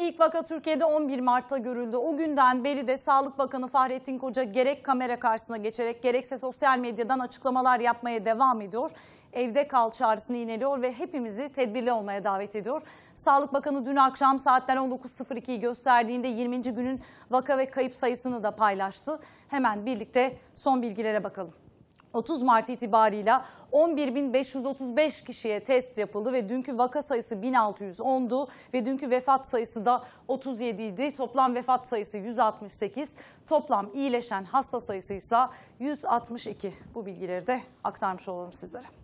İlk vaka Türkiye'de 11 Mart'ta görüldü. O günden beri de Sağlık Bakanı Fahrettin Koca gerek kamera karşısına geçerek gerekse sosyal medyadan açıklamalar yapmaya devam ediyor. Evde kal çağrısını ineliyor ve hepimizi tedbirli olmaya davet ediyor. Sağlık Bakanı dün akşam saatler 19.02'yi gösterdiğinde 20. günün vaka ve kayıp sayısını da paylaştı. Hemen birlikte son bilgilere bakalım. 30 Mart itibarıyla 11.535 kişiye test yapıldı ve dünkü vaka sayısı 1610'du ve dünkü vefat sayısı da 37 idi. Toplam vefat sayısı 168, toplam iyileşen hasta sayısı ise 162. Bu bilgileri de aktarmış olalım sizlere.